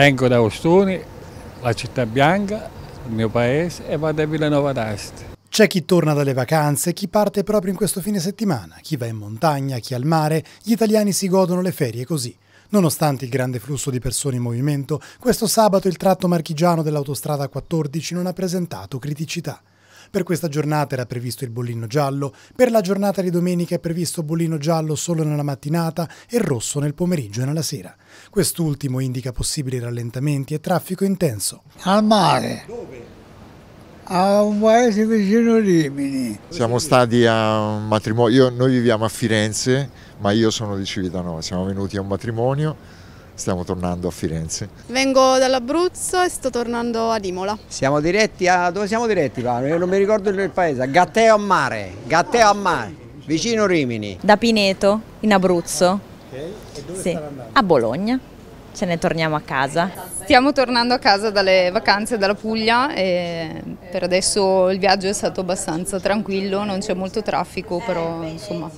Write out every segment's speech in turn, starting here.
Vengo da Ostuni, la città bianca, il mio paese e vado a Villanova d'Asti. C'è chi torna dalle vacanze, chi parte proprio in questo fine settimana, chi va in montagna, chi al mare, gli italiani si godono le ferie così. Nonostante il grande flusso di persone in movimento, questo sabato il tratto marchigiano dell'autostrada 14 non ha presentato criticità. Per questa giornata era previsto il bollino giallo, per la giornata di domenica è previsto bollino giallo solo nella mattinata e rosso nel pomeriggio e nella sera. Quest'ultimo indica possibili rallentamenti e traffico intenso. Al mare. a un paese vicino Rimini. Siamo stati a un matrimonio, io, noi viviamo a Firenze, ma io sono di Civitanova, siamo venuti a un matrimonio stiamo tornando a Firenze. Vengo dall'Abruzzo e sto tornando ad Imola. Siamo diretti a... dove siamo diretti non mi ricordo il paese, Gatteo a Mare, Gatteo a Mare, vicino Rimini. Da Pineto, in Abruzzo. Ok, e dove sì. A Bologna, ce ne torniamo a casa. Stiamo tornando a casa dalle vacanze dalla Puglia e per adesso il viaggio è stato abbastanza tranquillo, non c'è molto traffico, però insomma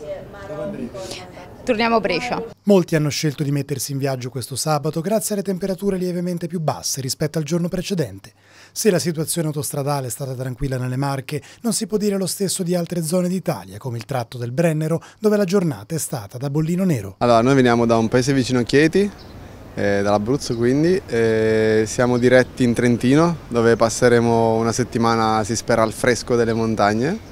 torniamo a Brescia. Molti hanno scelto di mettersi in viaggio questo sabato grazie alle temperature lievemente più basse rispetto al giorno precedente. Se la situazione autostradale è stata tranquilla nelle Marche, non si può dire lo stesso di altre zone d'Italia, come il tratto del Brennero, dove la giornata è stata da bollino nero. Allora, noi veniamo da un paese vicino a Chieti, eh, dall'Abruzzo quindi. Eh, siamo diretti in Trentino dove passeremo una settimana, si spera, al fresco delle montagne.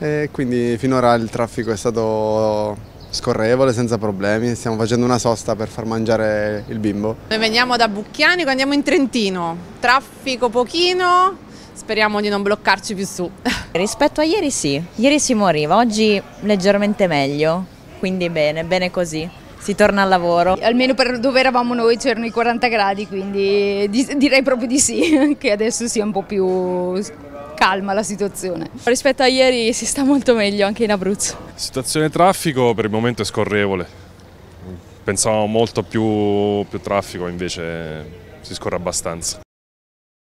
E quindi finora il traffico è stato scorrevole, senza problemi. Stiamo facendo una sosta per far mangiare il bimbo. Noi veniamo da Bucchianico, andiamo in Trentino. Traffico pochino, speriamo di non bloccarci più su. Rispetto a ieri sì, ieri si moriva, oggi leggermente meglio, quindi bene, bene così si torna al lavoro. Almeno per dove eravamo noi c'erano i 40 gradi, quindi direi proprio di sì, che adesso sia un po' più calma la situazione. Rispetto a ieri si sta molto meglio anche in Abruzzo. Situazione traffico per il momento è scorrevole, pensavo molto più, più traffico, invece si scorre abbastanza.